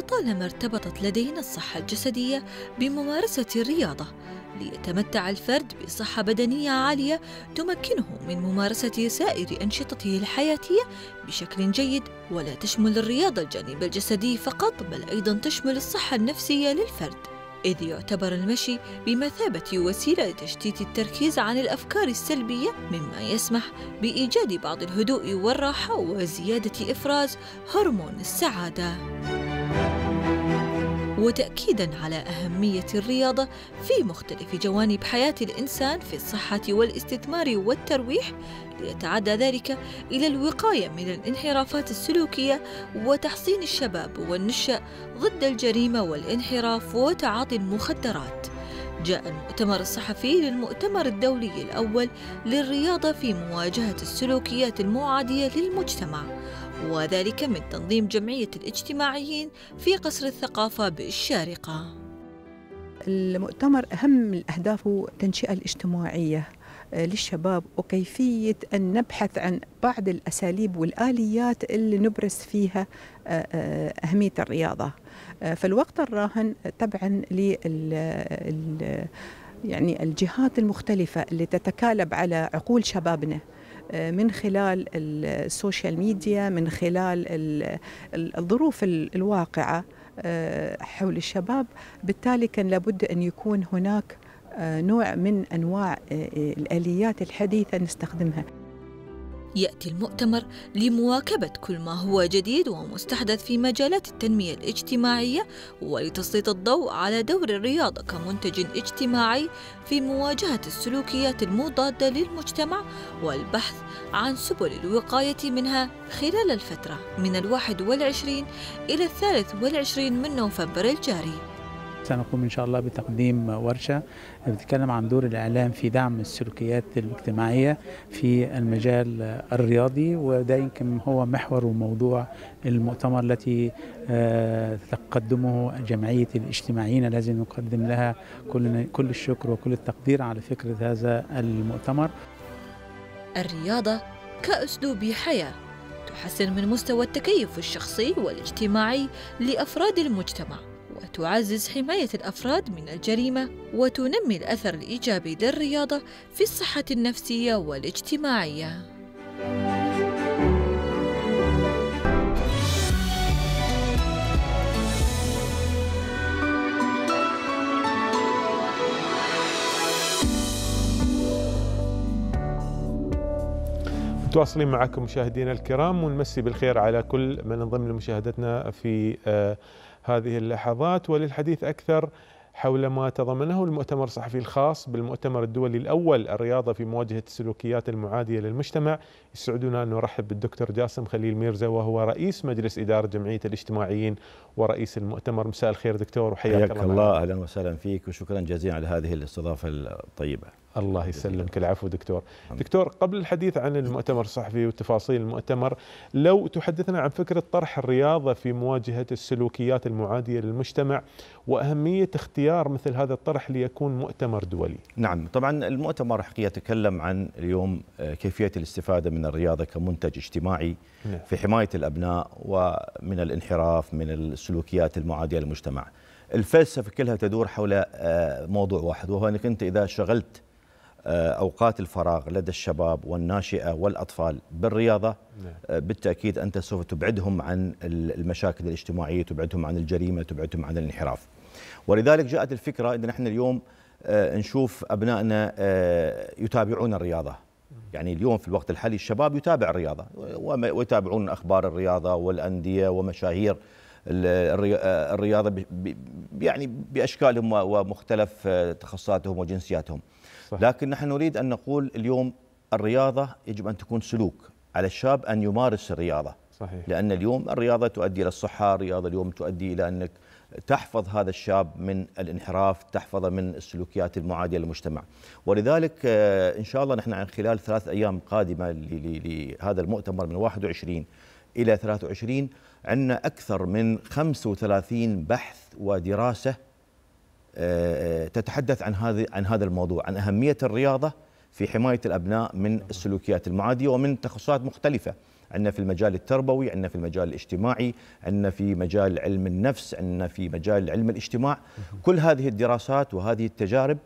لطالما ارتبطت لدينا الصحة الجسدية بممارسة الرياضة ليتمتع الفرد بصحة بدنية عالية تمكنه من ممارسة سائر أنشطته الحياتية بشكل جيد ولا تشمل الرياضة الجانب الجسدي فقط بل أيضا تشمل الصحة النفسية للفرد إذ يعتبر المشي بمثابة وسيلة لتشتيت التركيز عن الأفكار السلبية مما يسمح بإيجاد بعض الهدوء والراحة وزيادة إفراز هرمون السعادة. وتأكيدا على أهمية الرياضة في مختلف جوانب حياة الإنسان في الصحة والاستثمار والترويح ليتعدى ذلك إلى الوقاية من الانحرافات السلوكية وتحصين الشباب والنشأ ضد الجريمة والانحراف وتعاطي المخدرات. جاء المؤتمر الصحفي للمؤتمر الدولي الأول للرياضة في مواجهة السلوكيات المعادية للمجتمع وذلك من تنظيم جمعية الاجتماعيين في قصر الثقافة بالشارقة المؤتمر أهم الأهداف هو التنشئة الاجتماعية آه، للشباب وكيفية أن نبحث عن بعض الأساليب والآليات اللي نبرز فيها آه، آه، أهمية الرياضة فالوقت الراهن طبعا لل يعني الجهات المختلفة اللي تتكالب على عقول شبابنا آه، من خلال السوشيال ميديا من خلال الظروف الواقعة آه، حول الشباب بالتالي كان لابد أن يكون هناك آه، نوع من أنواع الآليات الحديثة نستخدمها يأتي المؤتمر لمواكبة كل ما هو جديد ومستحدث في مجالات التنمية الاجتماعية ولتسليط الضوء على دور الرياضة كمنتج اجتماعي في مواجهة السلوكيات المضادة للمجتمع والبحث عن سبل الوقاية منها خلال الفترة من الواحد والعشرين إلى الثالث والعشرين من نوفمبر الجاري سنقوم إن شاء الله بتقديم ورشة بتتكلم عن دور الإعلام في دعم السلوكيات الاجتماعية في المجال الرياضي وده يمكن هو محور وموضوع المؤتمر التي آه، تقدمه جمعية الاجتماعيين الذي نقدم لها كل كل الشكر وكل التقدير على فكرة هذا المؤتمر الرياضة كأسلوب حياة تحسن من مستوى التكيف الشخصي والاجتماعي لأفراد المجتمع وتعزز حماية الأفراد من الجريمة وتنمي الأثر الإيجابي للرياضة في الصحة النفسية والاجتماعية. متواصلين معكم مشاهدينا الكرام ونمسي بالخير على كل من انضم لمشاهدتنا في آه، هذه اللحظات وللحديث أكثر حول ما تضمنه المؤتمر الصحفي الخاص بالمؤتمر الدولي الأول الرياضة في مواجهة السلوكيات المعادية للمجتمع يسعدنا أن نرحب بالدكتور جاسم خليل ميرزا وهو رئيس مجلس إدارة جمعية الاجتماعيين ورئيس المؤتمر مساء الخير دكتور وحياك الله حياك الله أهلا وسهلا فيك وشكرا جزيلا على هذه الاستضافة الطيبة الله يسلمك العفو دكتور نعم. دكتور قبل الحديث عن المؤتمر الصحفي وتفاصيل المؤتمر لو تحدثنا عن فكرة طرح الرياضة في مواجهة السلوكيات المعادية للمجتمع وأهمية اختيار مثل هذا الطرح ليكون مؤتمر دولي نعم طبعا المؤتمر حقيقة يتكلم عن اليوم آه، كيفية الاستفادة من الرياضة كمنتج اجتماعي نعم. في حماية الأبناء ومن الانحراف من السلوكيات المعادية للمجتمع الفلسفة كلها تدور حول آه، موضوع واحد وهو أنك أنت إذا شغلت آه، أوقات الفراغ لدى الشباب والناشئة والأطفال بالرياضة نعم. آه، بالتأكيد أنت سوف تبعدهم عن المشاكل الاجتماعية تبعدهم عن الجريمة تبعدهم عن الانحراف ولذلك جاءت الفكرة أن نحن اليوم آه، نشوف أبنائنا يتابعون الرياضة يعني اليوم في الوقت الحالي الشباب يتابع الرياضة ويتابعون أخبار الرياضة والأندية ومشاهير الرياضة يعني بأشكالهم ومختلف تخصصاتهم وجنسياتهم صح. لكن نحن نريد أن نقول اليوم الرياضة يجب أن تكون سلوك على الشاب أن يمارس الرياضة صحيح. لأن اليوم الرياضة تؤدي إلى الصحة الرياضة اليوم تؤدي إلى أنك تحفظ هذا الشاب من الانحراف تحفظه من السلوكيات المعادية للمجتمع ولذلك آه، إن شاء الله نحن عن خلال ثلاث أيام قادمة لهذا المؤتمر من 21 إلى 23 عندنا أكثر من 35 بحث ودراسة آه، آه، تتحدث عن هذه عن هذا الموضوع عن اهميه الرياضه في حمايه الابناء من السلوكيات المعاديه ومن تخصصات مختلفه عندنا في المجال التربوي عندنا في المجال الاجتماعي عندنا في مجال علم النفس عندنا في مجال علم الاجتماع كل هذه الدراسات وهذه التجارب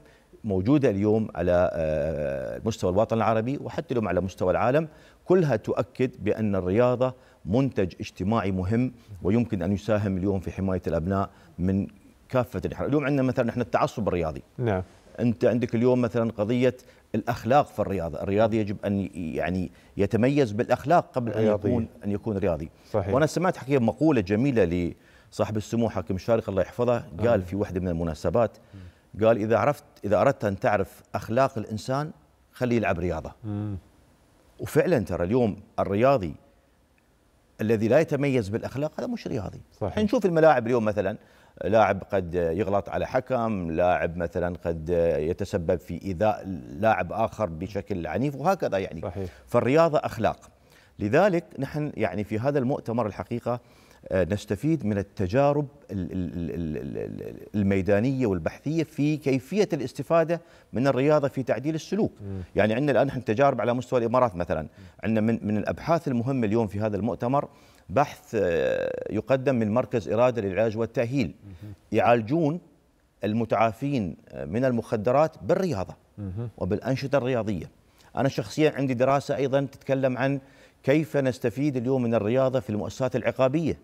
موجوده اليوم على آه، مستوى الوطن العربي وحتى اليوم على مستوى العالم كلها تؤكد بان الرياضه منتج اجتماعي مهم ويمكن ان يساهم اليوم في حمايه الابناء من كافه الانحراف، اليوم عندنا مثلا احنا التعصب الرياضي. نعم. انت عندك اليوم مثلا قضيه الاخلاق في الرياضه، الرياضي يجب ان يعني يتميز بالاخلاق قبل ان يكون ان يكون رياضي. صحيح. وانا سمعت حقيقه مقوله جميله لصاحب السمو حاكم الشارق الله يحفظه، قال آه. في واحده من المناسبات قال اذا عرفت اذا اردت ان تعرف اخلاق الانسان خليه يلعب رياضه. وفعلا ترى اليوم الرياضي الذي لا يتميز بالاخلاق هذا مش رياضي صحيح. نشوف الملاعب اليوم مثلا لاعب قد يغلط على حكم لاعب مثلا قد يتسبب في إيذاء لاعب آخر بشكل عنيف وهكذا يعني صحيح. فالرياضة أخلاق لذلك نحن يعني في هذا المؤتمر الحقيقة آه، نستفيد من التجارب الميدانية والبحثية في كيفية الاستفادة من الرياضة في تعديل السلوك يعني عندنا الآن نحن تجارب على مستوى الإمارات مثلا عندنا من الأبحاث المهمة اليوم في هذا المؤتمر بحث آه، يقدم من مركز إرادة للعلاج والتأهيل يعالجون المتعافين آه، من المخدرات بالرياضة وبالأنشطة الرياضية أنا شخصيا عندي دراسة أيضا تتكلم عن كيف نستفيد اليوم من الرياضة في المؤسسات العقابية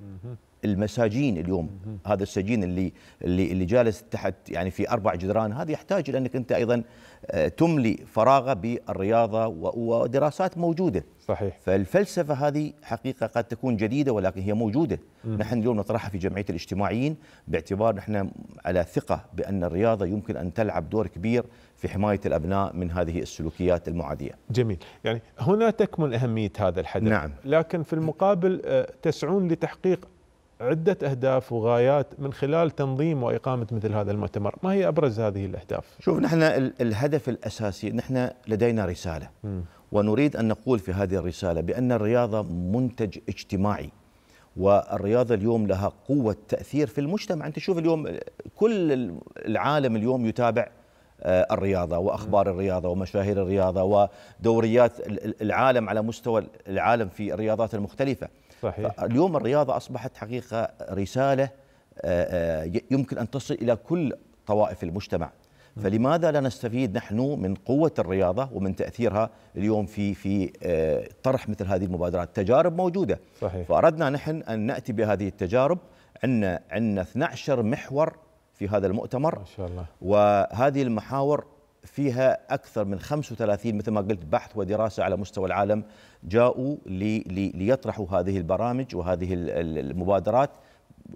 المساجين اليوم هذا السجين اللي اللي اللي جالس تحت يعني في اربع جدران هذا يحتاج الى انك انت ايضا آه، تملي فراغه بالرياضه ودراسات موجوده صحيح فالفلسفه هذه حقيقه قد تكون جديده ولكن هي موجوده مم. نحن اليوم نطرحها في جمعيه الاجتماعيين باعتبار نحن على ثقه بان الرياضه يمكن ان تلعب دور كبير في حمايه الابناء من هذه السلوكيات المعاديه. جميل، يعني هنا تكمن اهميه هذا الحدث نعم. لكن في المقابل آه، تسعون لتحقيق عدة أهداف وغايات من خلال تنظيم وإقامة مثل هذا المؤتمر ما هي أبرز هذه الأهداف؟ شوف نحن الهدف الأساسي نحن لدينا رسالة م. ونريد أن نقول في هذه الرسالة بأن الرياضة منتج اجتماعي والرياضة اليوم لها قوة تأثير في المجتمع أنت شوف اليوم كل العالم اليوم يتابع آه، الرياضة وأخبار الرياضة ومشاهير الرياضة ودوريات العالم على مستوى العالم في الرياضات المختلفة صحيح اليوم الرياضة أصبحت حقيقة رسالة آه، آه، يمكن أن تصل إلى كل طوائف المجتمع فلماذا لا نستفيد نحن من قوة الرياضة ومن تأثيرها اليوم في في آه، طرح مثل هذه المبادرات تجارب موجودة صحيح. فأردنا نحن أن نأتي بهذه التجارب عندنا عندنا 12 محور في هذا المؤتمر ما شاء الله وهذه المحاور فيها أكثر من 35 مثل ما قلت بحث ودراسة على مستوى العالم جاءوا لي لي ليطرحوا هذه البرامج وهذه المبادرات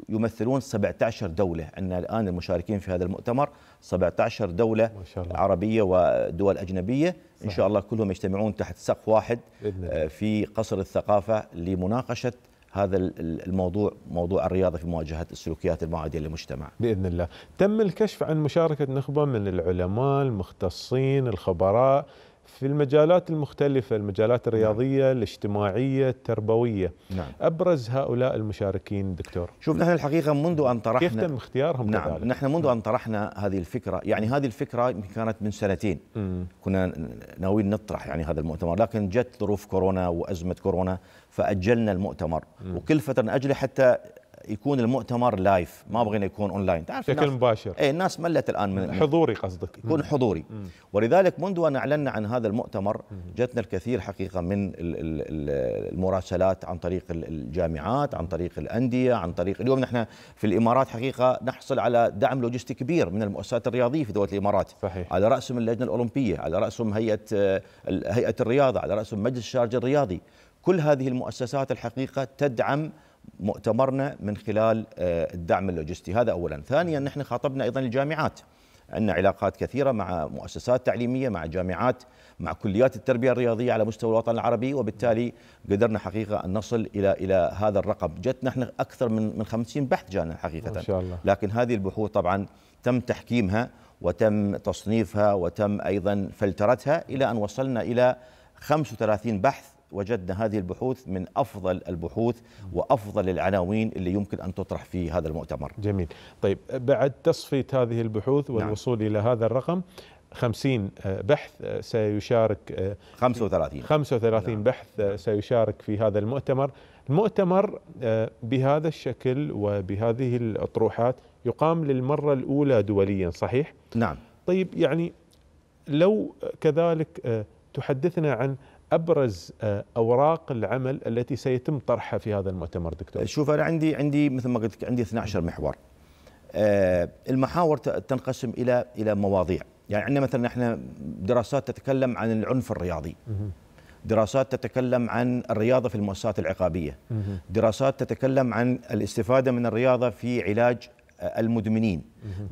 يمثلون 17 دولة عندنا الآن المشاركين في هذا المؤتمر 17 دولة ما شاء الله. عربية ودول أجنبية صح. إن شاء الله كلهم يجتمعون تحت سقف واحد آه، في قصر الثقافة لمناقشة هذا الموضوع موضوع الرياضه في مواجهه السلوكيات المعاديه للمجتمع. باذن الله، تم الكشف عن مشاركه نخبه من العلماء المختصين الخبراء في المجالات المختلفة المجالات نعم. الرياضية نعم. الاجتماعية التربوية نعم. أبرز هؤلاء المشاركين دكتور شوف نحن الحقيقة منذ أن طرحنا كيف تم اختيارهم نعم كذلك؟ نحن منذ نعم. أن طرحنا هذه الفكرة يعني هذه الفكرة كانت من سنتين مم. كنا ناويين نطرح يعني هذا المؤتمر لكن جت ظروف كورونا وأزمة كورونا فأجلنا المؤتمر مم. وكل فترة نأجله حتى يكون المؤتمر لايف ما بغينا يكون اونلاين تعرف بشكل مباشر اي الناس ملت الان من حضوري قصدك يكون مم. حضوري مم. ولذلك منذ ان اعلنا عن هذا المؤتمر جتنا الكثير حقيقه من المراسلات عن طريق الجامعات عن طريق الانديه عن طريق اليوم نحن في الامارات حقيقه نحصل على دعم لوجستي كبير من المؤسسات الرياضيه في دوله الامارات صحيح. على راسهم اللجنه الاولمبيه على راسهم هيئه هيئه الرياضه على راسهم مجلس الشارجه الرياضي كل هذه المؤسسات الحقيقه تدعم مؤتمرنا من خلال آه، الدعم اللوجستي هذا اولا ثانيا نحن خاطبنا ايضا الجامعات عندنا علاقات كثيره مع مؤسسات تعليميه مع جامعات مع كليات التربيه الرياضيه على مستوى الوطن العربي وبالتالي قدرنا حقيقه ان نصل الى الى هذا الرقم جتنا احنا اكثر من من 50 بحث جانا حقيقه ما شاء الله. لكن هذه البحوث طبعا تم تحكيمها وتم تصنيفها وتم ايضا فلترتها الى ان وصلنا الى 35 بحث وجدنا هذه البحوث من افضل البحوث وافضل العناوين اللي يمكن ان تطرح في هذا المؤتمر. جميل. طيب بعد تصفيه هذه البحوث نعم. والوصول نعم. الى هذا الرقم 50 آه، بحث آه، سيشارك 35 آه، 35 نعم. بحث سيشارك في هذا المؤتمر، المؤتمر بهذا الشكل وبهذه الاطروحات يقام للمره الاولى دوليا صحيح؟ نعم. طيب يعني لو كذلك تحدثنا عن ابرز آه، اوراق العمل التي سيتم طرحها في هذا المؤتمر دكتور؟ شوف انا عندي عندي مثل ما قلت لك عندي 12 محور. آه، المحاور تنقسم الى الى مواضيع، يعني عندنا مثلا احنا دراسات تتكلم عن العنف الرياضي. دراسات تتكلم عن الرياضه في المؤسسات العقابيه. دراسات تتكلم عن الاستفاده من الرياضه في علاج آه، المدمنين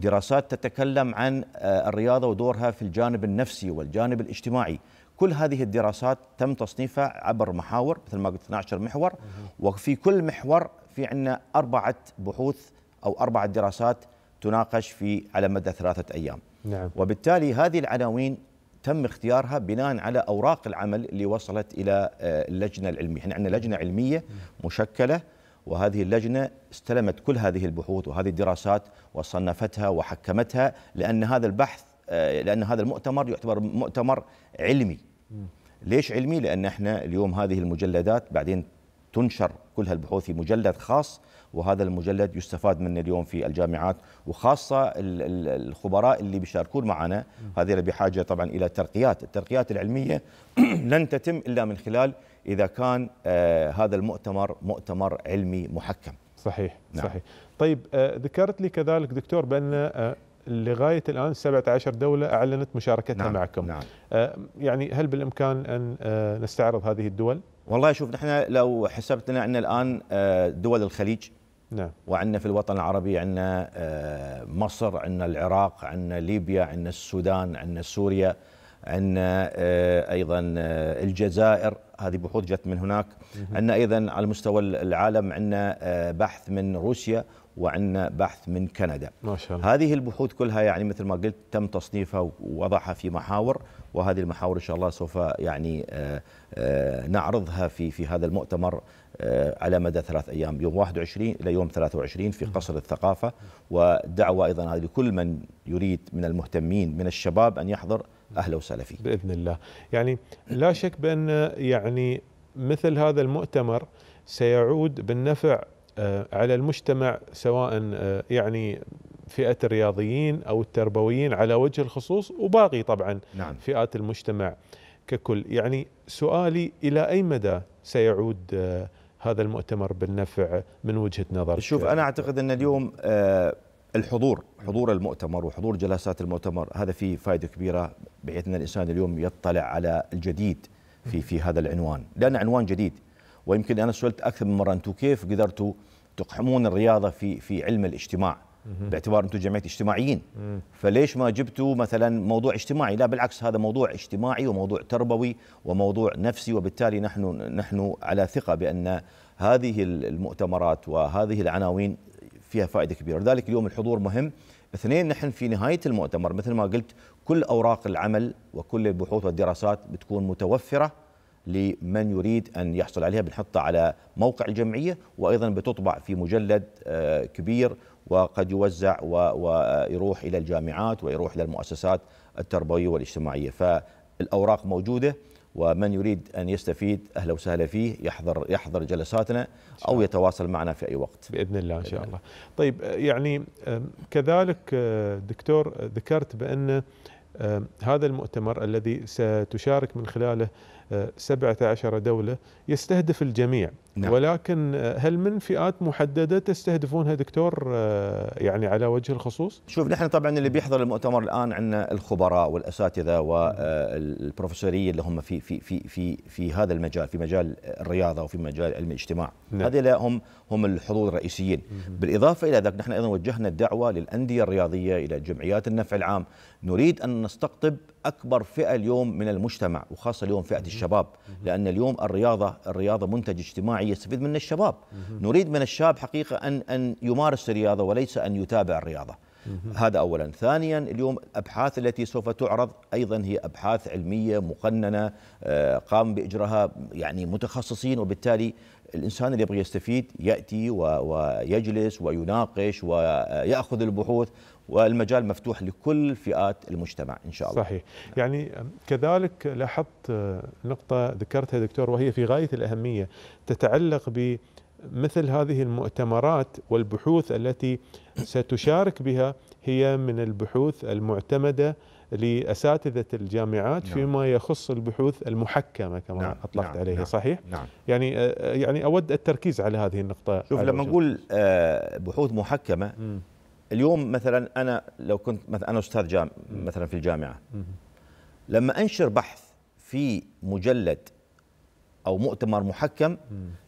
دراسات تتكلم عن الرياضة ودورها في الجانب النفسي والجانب الاجتماعي كل هذه الدراسات تم تصنيفها عبر محاور مثل ما قلت 12 محور وفي كل محور في عندنا أربعة بحوث أو أربعة دراسات تناقش في على مدى ثلاثة أيام نعم. وبالتالي هذه العناوين تم اختيارها بناء على أوراق العمل اللي وصلت إلى آه، اللجنة العلمية احنا عندنا لجنة علمية مشكلة وهذه اللجنة استلمت كل هذه البحوث وهذه الدراسات وصنفتها وحكمتها لأن هذا البحث آه، لأن هذا المؤتمر يعتبر مؤتمر علمي ليش علمي؟ لأن احنا اليوم هذه المجلدات بعدين تنشر كل هالبحوث في مجلد خاص وهذا المجلد يستفاد منه اليوم في الجامعات وخاصة الخبراء اللي بيشاركون معنا هذه بحاجة طبعا إلى ترقيات الترقيات العلمية لن تتم إلا من خلال إذا كان آه، هذا المؤتمر مؤتمر علمي محكم صحيح نعم. صحيح طيب آه، ذكرت لي كذلك دكتور بأن آه، لغايه الان 17 دوله اعلنت مشاركتها نعم معكم نعم آه، يعني هل بالامكان ان آه، نستعرض هذه الدول؟ والله شوف نحن لو حسبت لنا عندنا الان آه، دول الخليج نعم وعندنا في الوطن العربي عندنا مصر عندنا العراق عندنا ليبيا عندنا السودان عندنا سوريا عندنا ايضا الجزائر هذه بحوث جت من هناك عندنا ايضا على مستوى العالم عندنا بحث من روسيا وعندنا بحث من كندا ما شاء الله. هذه البحوث كلها يعني مثل ما قلت تم تصنيفها ووضعها في محاور وهذه المحاور ان شاء الله سوف يعني آه، آه، نعرضها في في هذا المؤتمر آه، على مدى ثلاث ايام يوم 21 الى يوم 23 في قصر الثقافه ودعوه ايضا هذه لكل من يريد من المهتمين من الشباب ان يحضر اهلا وسهلا فيه باذن الله يعني لا شك بان يعني مثل هذا المؤتمر سيعود بالنفع آه، على المجتمع سواء آه، يعني فئة الرياضيين أو التربويين على وجه الخصوص وباقي طبعا نعم. فئات المجتمع ككل يعني سؤالي إلى أي مدى سيعود آه، هذا المؤتمر بالنفع من وجهة نظرك شوف أنا أعتقد أن اليوم الحضور حضور المؤتمر وحضور جلسات المؤتمر هذا فيه فائدة كبيرة بحيث أن الإنسان اليوم يطلع على الجديد في في هذا العنوان لأن عنوان جديد ويمكن انا سولت اكثر من مره انتم كيف قدرتوا تقحمون الرياضه في في علم الاجتماع باعتبار انتم جمعيه اجتماعيين فليش ما جبتوا مثلا موضوع اجتماعي لا بالعكس هذا موضوع اجتماعي وموضوع تربوي وموضوع نفسي وبالتالي نحن نحن على ثقه بان هذه المؤتمرات وهذه العناوين فيها فائده كبيره لذلك اليوم الحضور مهم اثنين نحن في نهايه المؤتمر مثل ما قلت كل اوراق العمل وكل البحوث والدراسات بتكون متوفره لمن يريد أن يحصل عليها بنحطها على موقع الجمعية وأيضا بتطبع في مجلد آه، كبير وقد يوزع ويروح إلى الجامعات ويروح إلى المؤسسات التربوية والاجتماعية فالأوراق موجودة ومن يريد أن يستفيد أهلا وسهلا فيه يحضر يحضر جلساتنا أو يتواصل معنا في أي وقت بإذن الله إن شاء الله طيب آه، يعني آه، كذلك دكتور ذكرت بأن آه، هذا المؤتمر الذي ستشارك من خلاله 17 آه، دولة يستهدف الجميع نعم. ولكن آه، هل من فئات محدده تستهدفونها دكتور آه، يعني على وجه الخصوص؟ شوف نحن طبعا اللي بيحضر المؤتمر الان عندنا الخبراء والاساتذه والبروفيسوريه آه، اللي هم في في في في في هذا المجال في مجال الرياضه وفي مجال علم الاجتماع، نعم. هذول هم هم الحضور الرئيسيين، مم. بالاضافه الى ذلك نحن ايضا وجهنا الدعوه للانديه الرياضيه الى جمعيات النفع العام، نريد ان نستقطب اكبر فئه اليوم من المجتمع وخاصه اليوم فئه الشباب لان اليوم الرياضه الرياضه منتج اجتماعي يستفيد منه الشباب نريد من الشاب حقيقه ان ان يمارس الرياضه وليس ان يتابع الرياضه هذا اولا ثانيا اليوم الابحاث التي سوف تعرض ايضا هي ابحاث علميه مقننه آه، قام باجراها يعني متخصصين وبالتالي الانسان اللي يبغى يستفيد ياتي ويجلس ويناقش وياخذ البحوث والمجال مفتوح لكل فئات المجتمع إن شاء الله صحيح يعني كذلك لاحظت آه، نقطة ذكرتها دكتور وهي في غاية الأهمية تتعلق ب مثل هذه المؤتمرات والبحوث التي ستشارك بها هي من البحوث المعتمده لاساتذه الجامعات نعم. فيما يخص البحوث المحكمه كما نعم. اطلقت نعم. عليها نعم. صحيح؟ نعم. يعني آه، يعني اود التركيز على هذه النقطه شوف لما نقول آه، بحوث محكمه م. اليوم مثلا انا لو كنت مثلا انا استاذ جام مثلا في الجامعه لما انشر بحث في مجلد او مؤتمر محكم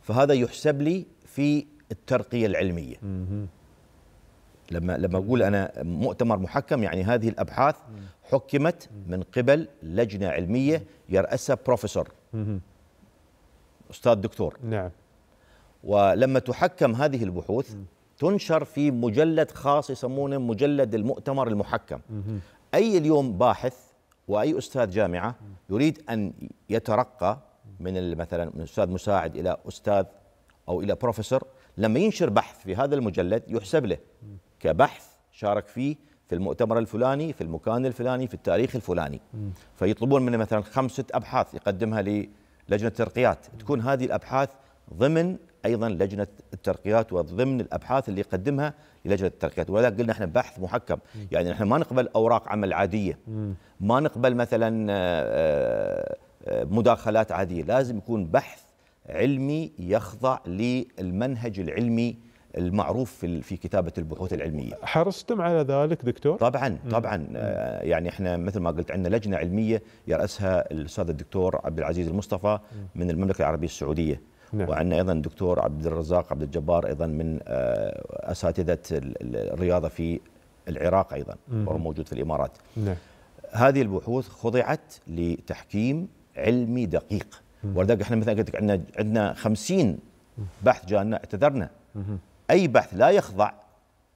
فهذا يحسب لي في الترقيه العلميه لما لما اقول انا مؤتمر محكم يعني هذه الابحاث حكمت من قبل لجنه علميه يراسها بروفيسور استاذ دكتور نعم ولما تحكم هذه البحوث تنشر في مجلد خاص يسمونه مجلد المؤتمر المحكم أي اليوم باحث وأي أستاذ جامعة يريد أن يترقى من مثلا من أستاذ مساعد إلى أستاذ أو إلى بروفيسور لما ينشر بحث في هذا المجلد يحسب له كبحث شارك فيه في المؤتمر الفلاني في المكان الفلاني في التاريخ الفلاني فيطلبون منه مثلا خمسة أبحاث يقدمها للجنة الترقيات تكون هذه الأبحاث ضمن ايضا لجنه الترقيات وضمن الابحاث اللي يقدمها للجنه الترقيات ولذلك قلنا احنا بحث محكم يعني احنا ما نقبل اوراق عمل عاديه ما نقبل مثلا آه، آه، مداخلات عاديه لازم يكون بحث علمي يخضع للمنهج العلمي المعروف في كتابه البحوث العلميه. حرصتم على ذلك دكتور؟ طبعا طبعا آه، يعني احنا مثل ما قلت عندنا لجنه علميه يراسها الاستاذ الدكتور عبد العزيز المصطفى من المملكه العربيه السعوديه. نعم. وعندنا ايضا دكتور عبد الرزاق عبد الجبار ايضا من آه، اساتذه الرياضه في العراق ايضا وهو موجود في الامارات نعم. هذه البحوث خضعت لتحكيم علمي دقيق ولذلك احنا مثلا قلت لك عندنا عندنا 50 بحث جانا اعتذرنا اي بحث لا يخضع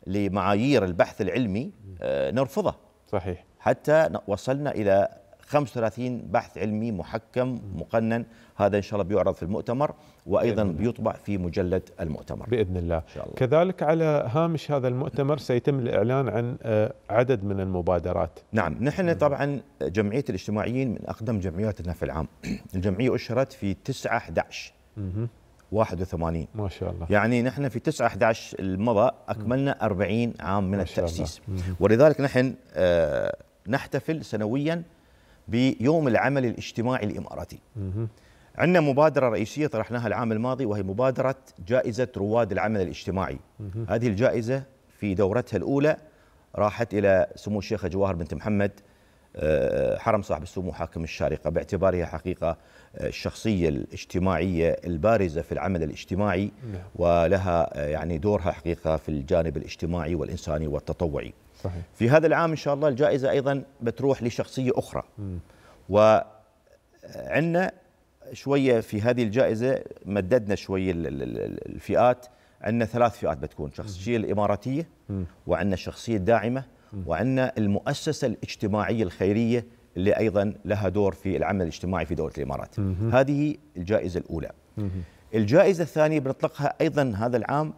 لمعايير البحث العلمي آه، نرفضه صحيح حتى وصلنا الى 35 بحث علمي محكم مقنن هذا إن شاء الله بيعرض في المؤتمر وأيضا بيطبع في مجلد المؤتمر بإذن الله, إن شاء الله. كذلك على هامش هذا المؤتمر سيتم الإعلان عن آه، عدد من المبادرات نعم نحن طبعا جمعية الاجتماعيين من أقدم جمعياتنا في العام الجمعية أشرت في 9 11 81 ما شاء الله يعني نحن في 9 11 المضى اكملنا 40 عام من التاسيس ولذلك نحن آه، نحتفل سنويا بيوم العمل الاجتماعي الاماراتي. عندنا مبادره رئيسيه طرحناها العام الماضي وهي مبادره جائزه رواد العمل الاجتماعي. هذه الجائزه في دورتها الاولى راحت الى سمو الشيخه جواهر بنت محمد آه، حرم صاحب السمو حاكم الشارقه باعتبارها حقيقه آه، الشخصيه الاجتماعيه البارزه في العمل الاجتماعي نعم. ولها آه، يعني دورها حقيقه في الجانب الاجتماعي والانساني والتطوعي. صحيح. في هذا العام إن شاء الله الجائزة أيضا بتروح لشخصية أخرى وعندنا شوية في هذه الجائزة مددنا شوية الفئات عندنا ثلاث فئات بتكون شخصية الإماراتية وعندنا الشخصية الداعمة وعندنا المؤسسة الاجتماعية الخيرية اللي أيضا لها دور في العمل الاجتماعي في دولة الإمارات مم. هذه الجائزة الأولى مم. الجائزة الثانية بنطلقها أيضا هذا العام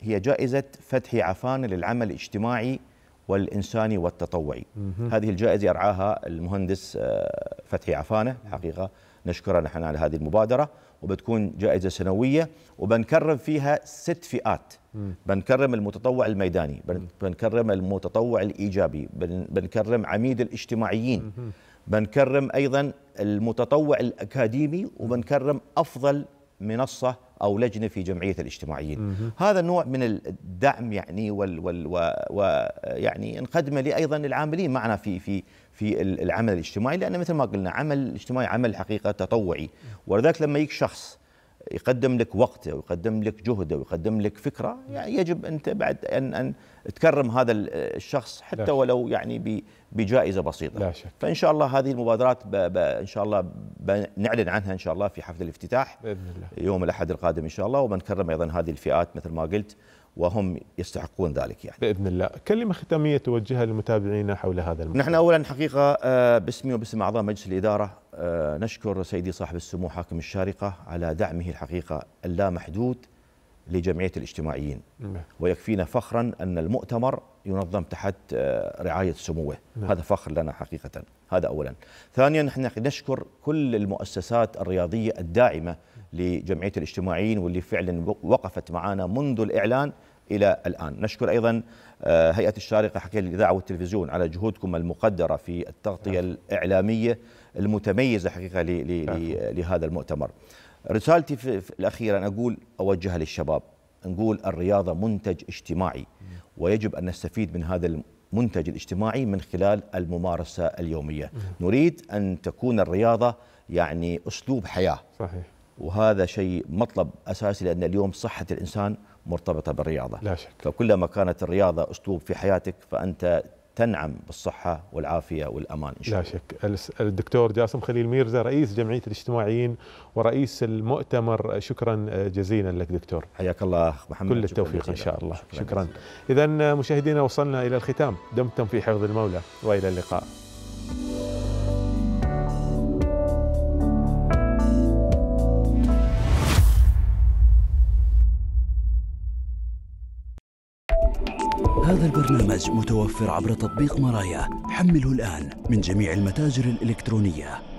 هي جائزة فتحي عفان للعمل الاجتماعي والإنساني والتطوعي هذه الجائزة يرعاها المهندس آه، فتحي عفانة نعم. حقيقة نشكره نحن على هذه المبادرة وبتكون جائزة سنوية وبنكرم فيها ست فئات بنكرم المتطوع الميداني بنكرم المتطوع الإيجابي بنكرم عميد الاجتماعيين بنكرم أيضا المتطوع الأكاديمي وبنكرم أفضل منصة أو لجنة في جمعية الاجتماعيين هذا النوع من الدعم يعني وال وال و يعني انقدم لي أيضا العاملين معنا في في في العمل الاجتماعي لأن مثل ما قلنا عمل اجتماعي عمل حقيقة تطوعي ولذلك لما يجي شخص يقدم لك وقته ويقدم لك جهده ويقدم لك فكره يعني يجب انت بعد ان ان تكرم هذا الشخص حتى ولو يعني بجائزه بسيطه لا شك. فان شاء الله هذه المبادرات بـ بـ ان شاء الله نعلن عنها ان شاء الله في حفل الافتتاح باذن الله يوم الاحد القادم ان شاء الله وبنكرم ايضا هذه الفئات مثل ما قلت وهم يستحقون ذلك يعني باذن الله، كلمه ختاميه توجهها لمتابعينا حول هذا الموضوع. نحن اولا حقيقه آه، باسمي وباسم اعضاء مجلس الاداره آه، نشكر سيدي صاحب السمو حاكم الشارقه على دعمه الحقيقه اللامحدود لجمعيه الاجتماعيين نعم. ويكفينا فخرا ان المؤتمر ينظم تحت آه، رعايه سموه نعم. هذا فخر لنا حقيقه هذا اولا ثانيا نحن نشكر كل المؤسسات الرياضيه الداعمه لجمعيه الاجتماعيين واللي فعلا وقفت معنا منذ الاعلان الى الان نشكر ايضا آه، هيئه الشارقه حقيقه الاذاعه والتلفزيون على جهودكم المقدره في التغطيه نعم. الاعلاميه المتميزه حقيقه نعم. لهذا المؤتمر رسالتي في الاخيره انا اقول اوجهها للشباب نقول الرياضة منتج اجتماعي ويجب أن نستفيد من هذا المنتج الاجتماعي من خلال الممارسة اليومية نريد أن تكون الرياضة يعني أسلوب حياة صحيح وهذا شيء مطلب أساسي لأن اليوم صحة الإنسان مرتبطة بالرياضة لا شك. فكلما كانت الرياضة أسلوب في حياتك فأنت تنعم بالصحة والعافية والأمان إن شاء الله لا شك الدكتور جاسم خليل ميرزا رئيس جمعية الاجتماعيين ورئيس المؤتمر شكرا آه، جزيلا لك دكتور حياك الله أخ محمد كل التوفيق إن شاء الله شكرا, شكرا. إذا آه، مشاهدينا وصلنا إلى الختام دمتم في حفظ المولى وإلى اللقاء متوفر عبر تطبيق مرايا حمله الآن من جميع المتاجر الإلكترونية